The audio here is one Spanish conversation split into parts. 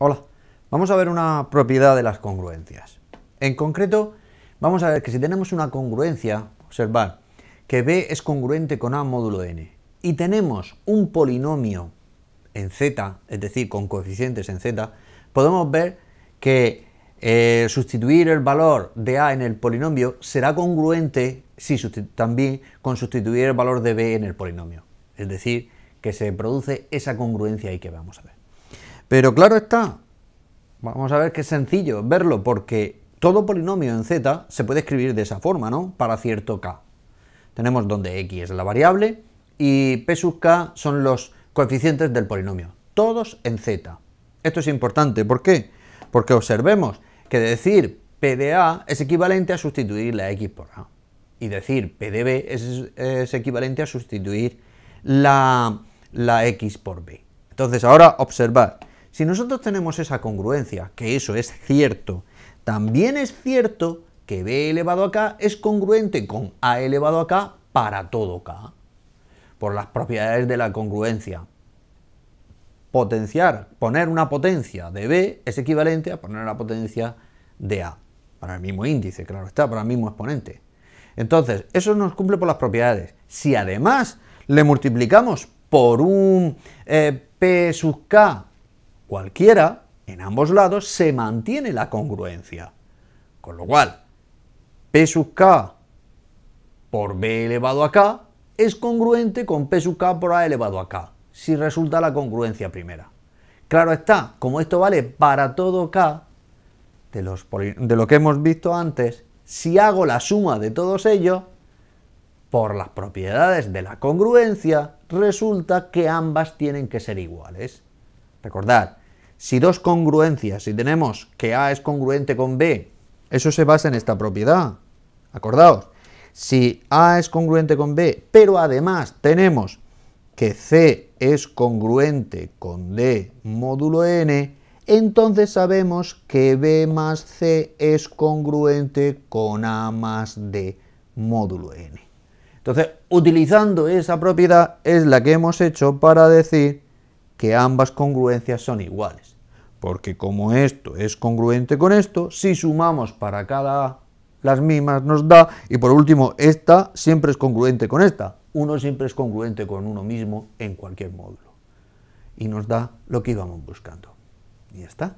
Hola, vamos a ver una propiedad de las congruencias. En concreto, vamos a ver que si tenemos una congruencia, observar que B es congruente con A módulo n, y tenemos un polinomio en Z, es decir, con coeficientes en Z, podemos ver que eh, sustituir el valor de A en el polinomio será congruente si también con sustituir el valor de B en el polinomio. Es decir, que se produce esa congruencia ahí que vamos a ver. Pero claro está, vamos a ver qué sencillo verlo, porque todo polinomio en z se puede escribir de esa forma, ¿no? Para cierto k. Tenemos donde x es la variable y p sub k son los coeficientes del polinomio, todos en z. Esto es importante, ¿por qué? Porque observemos que decir p de a es equivalente a sustituir la x por a. Y decir p de b es, equivalente a sustituir la, la x por b. Entonces ahora observad, si nosotros tenemos esa congruencia, que eso es cierto, también es cierto que b elevado a k es congruente con a elevado a k para todo k, por las propiedades de la congruencia. Potenciar, poner una potencia de b es equivalente a poner la potencia de a, para el mismo índice, claro está, para el mismo exponente. Entonces, eso nos cumple por las propiedades. Si además le multiplicamos por un eh, p sub k cualquiera, en ambos lados, se mantiene la congruencia. Con lo cual, P sub K por B elevado a K es congruente con P sub K por A elevado a K, si resulta la congruencia primera. Claro está, como esto vale para todo K, de, de lo que hemos visto antes, si hago la suma de todos ellos, por las propiedades de la congruencia, resulta que ambas tienen que ser iguales. Recordad, si dos congruencias, si tenemos que A es congruente con B, eso se basa en esta propiedad. Acordaos, si A es congruente con B, pero además tenemos que C es congruente con D módulo n, entonces sabemos que B más C es congruente con A más D módulo n. Entonces, utilizando esa propiedad es la que hemos hecho para decir que ambas congruencias son iguales. Porque como esto es congruente con esto, si sumamos para cada las mismas nos da, y por último, esta siempre es congruente con esta. Uno siempre es congruente con uno mismo en cualquier módulo. Y nos da lo que íbamos buscando. Y ya está.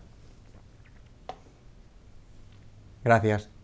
Gracias.